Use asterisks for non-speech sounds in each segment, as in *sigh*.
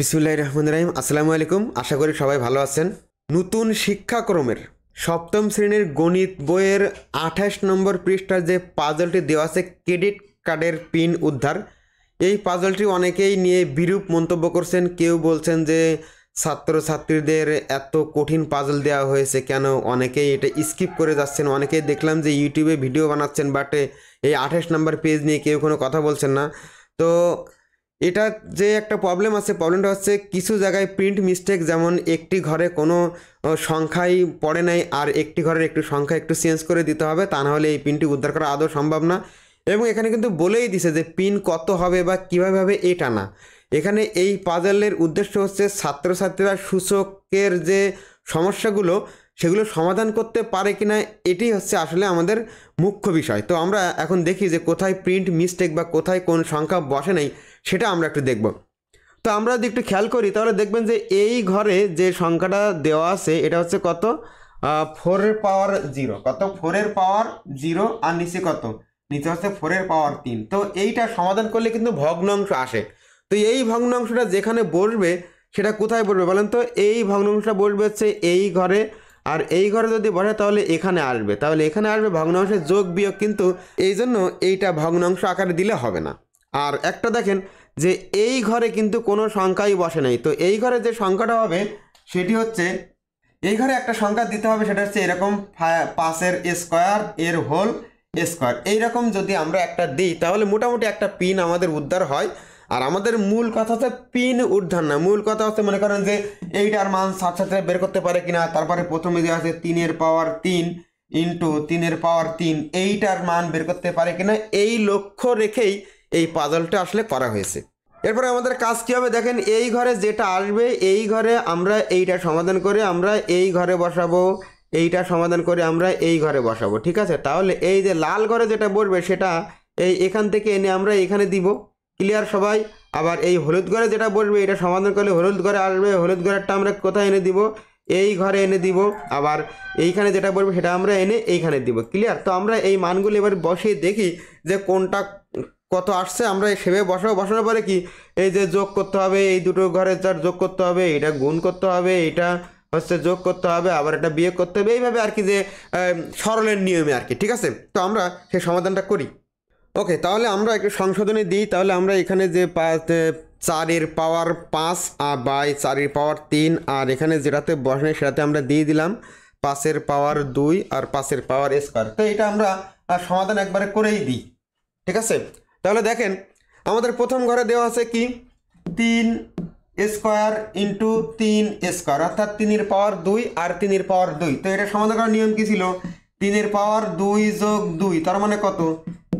বিসমুল্লাহ রহমান রাহিম আসসালামু আলাইকুম আশা করি সবাই ভালো আছেন নতুন শিক্ষাক্রমের সপ্তম শ্রেণীর গণিত বইয়ের আঠাশ নম্বর পৃষ্ঠার যে পাজলটি দেওয়া আছে ক্রেডিট কার্ডের পিন উদ্ধার এই পাজলটি অনেকেই নিয়ে বিরূপ মন্তব্য করছেন কেউ বলছেন যে ছাত্রছাত্রীদের এত কঠিন পাজল দেওয়া হয়েছে কেন অনেকেই এটা স্কিপ করে যাচ্ছেন অনেকেই দেখলাম যে ইউটিউবে ভিডিও বানাচ্ছেন বাট এই আঠাশ নম্বর পেজ নিয়ে কেউ কোনো কথা বলছেন না তো এটা যে একটা প্রবলেম আছে প্রবলেমটা হচ্ছে কিছু জায়গায় প্রিন্ট মিস্টেক যেমন একটি ঘরে কোনো সংখ্যাই পড়ে নাই আর একটি ঘরের একটু সংখ্যা একটু চেঞ্জ করে দিতে হবে তা নাহলে এই পিনটি উদ্ধার করা আদৌ সম্ভব না এবং এখানে কিন্তু বলেই দিছে যে পিন কত হবে বা কীভাবে হবে এটা না এখানে এই পাজলের উদ্দেশ্য হচ্ছে ছাত্রছাত্রীরা সূচকের যে সমস্যাগুলো সেগুলো সমাধান করতে পারে কি না এটি হচ্ছে আসলে আমাদের মুখ্য বিষয় তো আমরা এখন দেখি যে কোথায় প্রিন্ট মিস্টেক বা কোথায় কোন সংখ্যা বসে নাই সেটা আমরা একটু দেখব তো আমরা যদি একটু খেয়াল করি তাহলে দেখবেন যে এই ঘরে যে সংখ্যাটা দেওয়া আছে এটা হচ্ছে কত ফোরের পাওয়ার জিরো কত ফোরের পাওয়ার জিরো আর নিচে কত নিচে হচ্ছে ফোরের পাওয়ার তিন তো এইটা সমাধান করলে কিন্তু ভগ্নাংশ আসে তো এই ভগ্নাংশটা যেখানে বসবে সেটা কোথায় বসবে বলেন তো এই ভগ্নাংশটা বসবে হচ্ছে এই ঘরে আর এই ঘরে যদি বসে তাহলে এখানে আসবে তাহলে এখানে আসবে ভগ্নাংশের যোগ বিয়োগ কিন্তু এই জন্য এইটা ভগ্নাংশ আকারে দিলে হবে না আর একটা দেখেন যে এই ঘরে কিন্তু কোনো সংখ্যাই বসে নাই তো এই ঘরে যে সংখ্যাটা হবে সেটি হচ্ছে এই ঘরে একটা সংখ্যা দিতে হবে সেটা হচ্ছে এরকম পাঁচের স্কোয়ার এর হোল স্কোয়ার এইরকম যদি আমরা একটা দিই তাহলে মোটামুটি একটা পিন আমাদের উদ্ধার হয় আর আমাদের মূল কথা হচ্ছে পিন উদ্ধার না মূল কথা হচ্ছে মনে করেন যে এইটার মান সাত সাথে বের করতে পারে কিনা তারপরে প্রথমে যে আছে তিনের পাওয়ার তিন ইন্টু তিনের পাওয়ার তিন এইটার মান বের করতে পারে কিনা এই লক্ষ্য রেখেই এই পাজলটা আসলে করা হয়েছে এরপরে আমাদের কাজ কী হবে দেখেন এই ঘরে যেটা আসবে এই ঘরে আমরা এইটা সমাধান করে আমরা এই ঘরে বসাবো এইটা সমাধান করে আমরা এই ঘরে বসাবো ঠিক আছে তাহলে এই যে লাল ঘরে যেটা বসবে সেটা এই এখান থেকে এনে আমরা এখানে দিব ক্লিয়ার সবাই আবার এই হলুদ ঘরে যেটা বসবে এটা সমাধান করলে হলুদ ঘরে আসবে হলুদ ঘরেরটা আমরা কোথায় এনে দিব এই ঘরে এনে দিব আবার এইখানে যেটা বলবে সেটা আমরা এনে এইখানে দিব ক্লিয়ার তো আমরা এই মানগুলো এবার বসিয়ে দেখি যে কোনটা কত আসছে আমরা সেবে বসাবো বসানোর পরে কি এই যে যোগ করতে হবে এই দুটো ঘরে যার যোগ করতে হবে এটা গুণ করতে হবে এটা হচ্ছে যোগ করতে হবে আবার এটা বিয়ে করতে হবে এইভাবে আর কি যে সরলের নিয়মে আর কি ঠিক আছে তো আমরা সেই সমাধানটা করি ওকে তাহলে আমরা একটু সংশোধনে দিই তাহলে আমরা এখানে যে চারের পাওয়ার পাঁচ বাই চারের পাওয়ার তিন আর এখানে যেটাতে বসে সেটাতে আমরা দিয়ে দিলাম পাঁচের পাওয়ার দুই আর পাঁচের পাওয়ার স্কোয়ার তো এটা আমরা সমাধান একবারে করেই দিই ঠিক আছে তাহলে দেখেন আমাদের প্রথম ঘরে দেওয়া আছে কি তিন স্কোয়ার ইন্টু তিন স্কোয়ার অর্থাৎ তিনের পাওয়ার দুই আর তিনের পাওয়ার দুই তো এটা সমাধান করার নিয়ম কী ছিল তিনের পাওয়ার দুই যোগ দুই তার মানে কত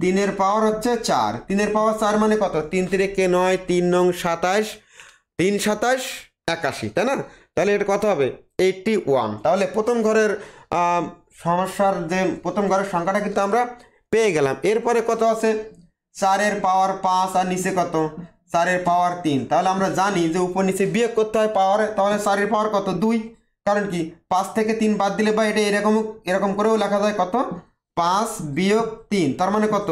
তিনের পাওয়ার হচ্ছে চার তিনের পাওয়ার চার মানে কত তিন তিরেকে নয় তিন নং সাতাশ তিন সাতাশ একাশি তাই না তাহলে এটা কত হবে এইটটি ওয়ান তাহলে প্রথম ঘরের সমস্যার যে প্রথম ঘরের সংখ্যাটা কিন্তু আমরা পেয়ে গেলাম এরপরে কত আছে চারের পাওয়ার পাঁচ আর নিচে কত চারের পাওয়ার তিন তাহলে আমরা জানি যে উপর নিচে বিয়োগ করতে হয় পাওয়ারে তাহলে চারের পাওয়ার কত দুই কারণ কি পাঁচ থেকে তিন বাদ দিলে বা এটা এরকম এরকম করেও লেখা যায় কত পাঁচ বিয়োগ তিন তার মানে কত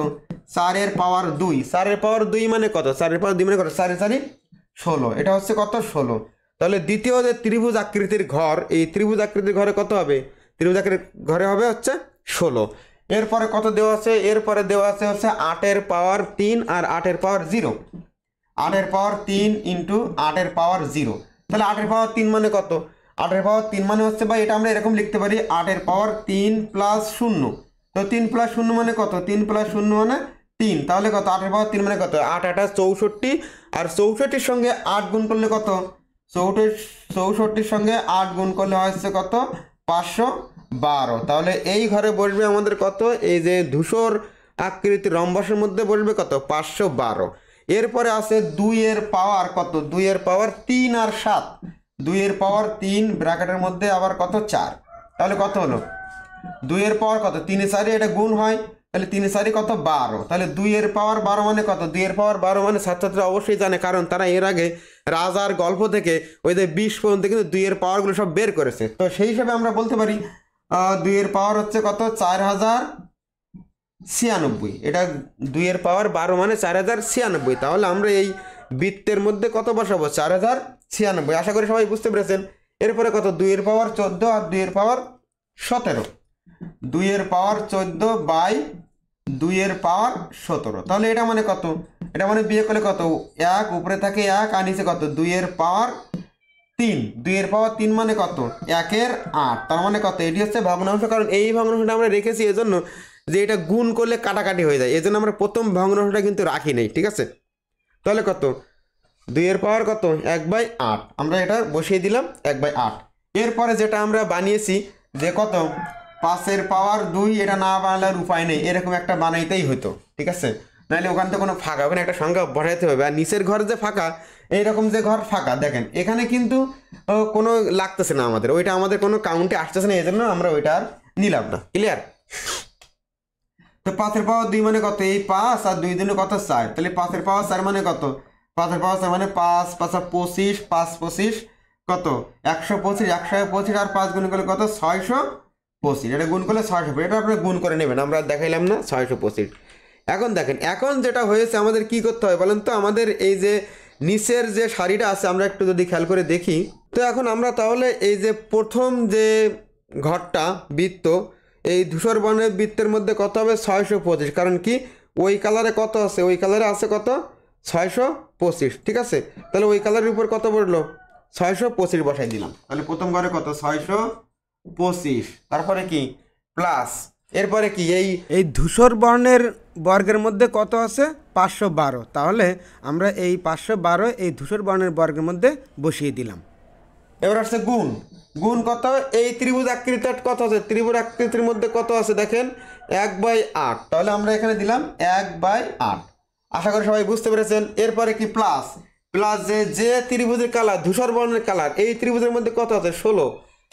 চারের পাওয়ার দুই চারের পাওয়ার দুই মানে কত চারের পাওয়ার দুই মানে কত চারে চারি ষোলো এটা হচ্ছে কত ষোলো তাহলে দ্বিতীয় যে ত্রিভুজ আকৃতির ঘর এই ত্রিভুজ আকৃতির ঘরে কত হবে ত্রিভুজ আকৃতির ঘরে হবে হচ্ছে ষোলো এরপরে কত দেওয়া আছে এরপরে দেওয়া আছে হচ্ছে আটের পাওয়ার তিন আর আটের পাওয়ার জিরো আটের পাওয়ার তিন ইন্টু আটের পাওয়ার জিরো তাহলে আটের পাওয়ার তিন মানে কত আটের পাওয়ার তিন মানে হচ্ছে বা এটা আমরা এরকম লিখতে পারি আটের পাওয়ার তিন প্লাস শূন্য তো তিন প্লাস শূন্য মানে কত তিন প্লাস শূন্য মানে তিন তাহলে কত আটের পাওয়ার তিন মানে কত আট আটা চৌষট্টি আর চৌষট্টির সঙ্গে আট গুণ করলে কত চৌটি চৌষট্টির সঙ্গে আট গুণ করলে হয়েছে কত পাঁচশো বারো তাহলে এই ঘরে বসবে আমাদের কত এই যে ধূসর আকৃতি রম্বসের মধ্যে বসবে কত পাঁচশো বারো এরপরে আছে দুইয়ের পাওয়ার কত দুইয়ের পাওয়ার তিন আর সাত দুইয়ের পাওয়ার তিন ব্র্যাকেটের মধ্যে আবার কত চার তাহলে কত হলো দুইয়ের পাওয়ার কত তিনে চারে এটা গুণ হয় তাহলে তিনে চারি কত বারো তাহলে দুইয়ের পাওয়ার বারো মানে কত দুইয়ের পাওয়ার বারো মানে ছাত্রছাত্রীরা অবশ্যই জানে কারণ তারা এর আগে রাজার গল্প থেকে ওই যে বিশ পর্যন্ত কিন্তু দুইয়ের পাওয়ারগুলো সব বের করেছে তো সেই হিসাবে আমরা বলতে পারি দুইয়ের পাওয়ার হচ্ছে কত চার হাজার ছিয়ানব্বই এটা দুইয়ের পাওয়ার বারো মানে চার হাজার ছিয়ানব্বই তাহলে আমরা এই বৃত্তের মধ্যে কত বসাবো চার হাজার ছিয়ানব্বই আশা করি সবাই বুঝতে পেরেছেন এরপরে কত দুইয়ের পাওয়ার চোদ্দো আর দুইয়ের পাওয়ার সতেরো দুইয়ের পাওয়ার চোদ্দো বাই দুইয়ের পাওয়ার সতেরো তাহলে এটা মানে কত এটা মানে বিয়ে করলে কত এক উপরে থাকে এক আর নিচে কত দুইয়ের পাওয়ার তিন দুইয়ের পাওয়ার তিন মানে কত একের আট তার মানে কত এটি হচ্ছে ভগ্নাংশ কারণ এই ভগ্নাংশটা আমরা রেখেছি এজন্য যে এটা গুণ করলে কাটাকাটি হয়ে যায় এজন্য আমরা প্রথম ভগ্নাংশটা কিন্তু রাখি নেই ঠিক আছে তাহলে কত দুইয়ের পাওয়ার কত এক বাই আট আমরা এটা বসিয়ে দিলাম এক বাই আট এরপরে যেটা আমরা বানিয়েছি যে কত পাঁচের পাওয়ার দুই এটা না বানালার উপায় নেই এরকম একটা বানাইতেই হতো ঠিক আছে নাহলে ওখান থেকে কোনো ফাঁকা ওখানে একটা সংখ্যা বসাইতে হবে আর নিচের ঘর যে ফাঁকা এইরকম যে ঘর ফাঁকা দেখেন এখানে কিন্তু কোনো লাগতেছে না আমাদের ওইটা আমাদের কোনো কাউন্টে আসতেছে না এই জন্য আমরা ওইটা আর নিলাম না ক্লিয়ার তো পাঁচের পাওয়ার দুই মানে কত এই পাঁচ আর দুই দিনে কত চার তাহলে পাঁচের পাওয়ার চার মানে কত পাঁচের পাওয়ার চার মানে পাঁচ পাঁচ পঁচিশ পাঁচ পঁচিশ কত একশো পঁচিশ একশো পঁচিশ আর পাঁচ গুণ করলে কত ছয়শো পঁচিশ এটা গুণ করলে ছয়শো এটা আপনারা গুণ করে নেবেন আমরা দেখাইলাম না ছয়শো পঁচিশ এখন দেখেন এখন যেটা হয়েছে আমাদের কি করতে হয় বলেন তো আমাদের এই যে নিচের যে শাড়িটা আছে আমরা একটু যদি খেয়াল করে দেখি তো এখন আমরা তাহলে এই যে প্রথম যে ঘরটা বৃত্ত এই ধূসর বর্ণের বৃত্তের মধ্যে কত হবে ছয়শো পঁচিশ কারণ কি ওই কালারে কত আছে ওই কালারে আছে কত ছয়শো পঁচিশ ঠিক আছে তাহলে ওই কালারের উপর কত পড়লো ছয়শো পঁচিশ বসাই দিলাম তাহলে প্রথম ঘরে কত ছয়শো পঁচিশ তারপরে কি প্লাস এরপরে কি এই এই ধূসর বর্ণের বর্গের মধ্যে কত আছে পাঁচশো বারো তাহলে আমরা এই পাঁচশো বারো এই ধূসর বর্ণের বর্গের মধ্যে বসিয়ে দিলাম এবার আসছে গুণ গুণ কত এই ত্রিভুজ আকৃতির কত আছে ত্রিভুজ আকৃতির মধ্যে কত আছে দেখেন এক বাই আট তাহলে আমরা এখানে দিলাম এক বাই আট আশা করি সবাই বুঝতে পেরেছেন এরপরে কি প্লাস প্লাস যে যে ত্রিভুজের কালার ধূসর বর্ণের কালার এই ত্রিভুজের মধ্যে কত আছে ষোলো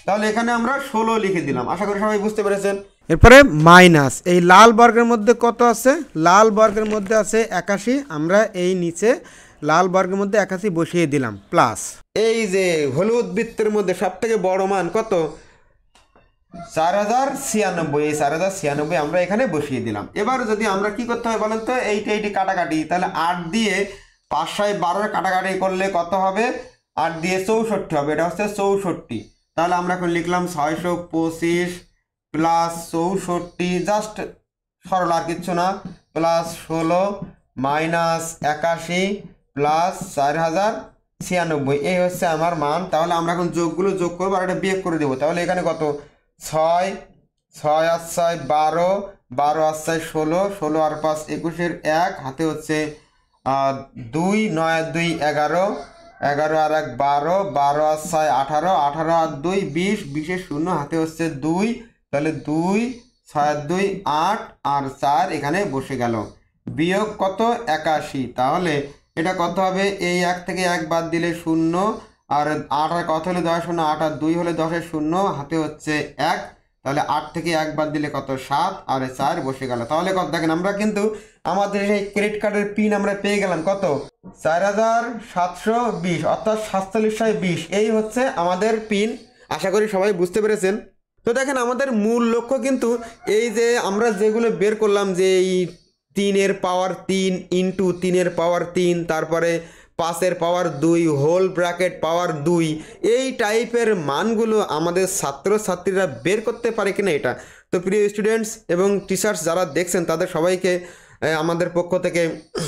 তাহলে এখানে আমরা ষোলো লিখে দিলাম আশা করি সবাই বুঝতে পেরেছেন এরপরে মাইনাস এই লাল বর্গের মধ্যে কত আছে লাল বর্গের মধ্যে আছে একাশি আমরা এই নিচে লাল বর্গের মধ্যে একাশি বসিয়ে দিলাম প্লাস এই যে হলুদ বৃত্তের মধ্যে সব থেকে বড় মান কত চার হাজার ছিয়ানব্বই এই চার হাজার ছিয়ানব্বই আমরা এখানে বসিয়ে দিলাম এবার যদি আমরা কি করতে হবে বলেন তো এইটি এইটি কাটাকাটি তাহলে আট দিয়ে পাঁচশায় বারোর কাটাকাটি করলে কত হবে আট দিয়ে চৌষট্টি হবে এটা হচ্ছে চৌষট্টি তাহলে আমরা এখন লিখলাম ছয়শো পঁচিশ প্লাস চৌষট্টি জাস্ট সরল আর কিচ্ছু না প্লাস ষোলো মাইনাস একাশি প্লাস চার হাজার ছিয়ানব্বই এই হচ্ছে আমার মান তাহলে আমরা এখন যোগগুলো যোগ করবো আর এটা বিয়োগ করে দেবো তাহলে এখানে কত ছয় ছয় আর ছয় বারো বারো আর ছয় ষোলো ষোলো আর পাঁচ একুশের এক হাতে হচ্ছে দুই নয় দুই এগারো এগারো আর এক বারো বারো আর ছয় আঠারো আঠারো আর দুই বিশ বিশের শূন্য হাতে হচ্ছে দুই তাহলে দুই ছয় আর দুই আট আর চার এখানে বসে গেল বিয়োগ কত একাশি তাহলে এটা কত হবে এই এক থেকে এক বাদ দিলে শূন্য আর আট আর কত হলে দশ শূন্য আট আর দুই হলে দশের শূন্য হাতে হচ্ছে এক তাহলে আট থেকে একবার দিলে কত সাত আর চার বসে গেল তাহলে কত দেখেন আমরা কিন্তু আমাদের এই ক্রেডিট কার্ডের পিন আমরা পেয়ে গেলাম কত চার হাজার সাতশো বিশ অর্থাৎ সাতচল্লিশশো বিশ এই হচ্ছে আমাদের পিন আশা করি সবাই বুঝতে পেরেছেন তো দেখেন আমাদের মূল লক্ষ্য কিন্তু এই যে আমরা যেগুলো বের করলাম যে এই তিনের পাওয়ার তিন ইন্টু তিনের পাওয়ার তিন তারপরে পাশের পাওয়ার দুই হোল ব্র্যাকেট পাওয়ার দুই এই টাইপের মানগুলো আমাদের ছাত্রছাত্রীরা বের করতে পারে কিনা এটা তো প্রিয় স্টুডেন্টস এবং টিচার্স যারা দেখছেন তাদের সবাইকে আমাদের পক্ষ থেকে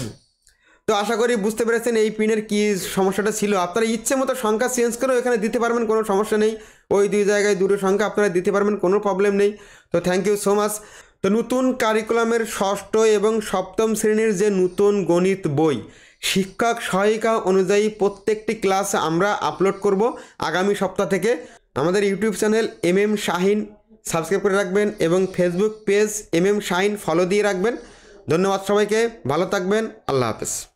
*clears throat* তো আশা করি বুঝতে পেরেছেন এই পিনের কী সমস্যাটা ছিল আপনারা ইচ্ছে মতো সংখ্যা চেঞ্জ করেও এখানে দিতে পারবেন কোনো সমস্যা নেই ওই দুই জায়গায় দুটো সংখ্যা আপনারা দিতে পারবেন কোনো প্রবলেম নেই তো থ্যাংক ইউ সো মাচ তো নতুন কারিকুলামের ষষ্ঠ এবং সপ্তম শ্রেণীর যে নতুন গণিত বই শিক্ষক সহায়িকা অনুযায়ী প্রত্যেকটি ক্লাস আমরা আপলোড করব আগামী সপ্তাহ থেকে আমাদের YouTube channel M M Shahin subscribe করে রাখবেন এবং Facebook page M M Shahin follow দিয়ে রাখবেন ধন্যবাদ সবাইকে ভালো থাকবেন আল্লাহ হাফেজ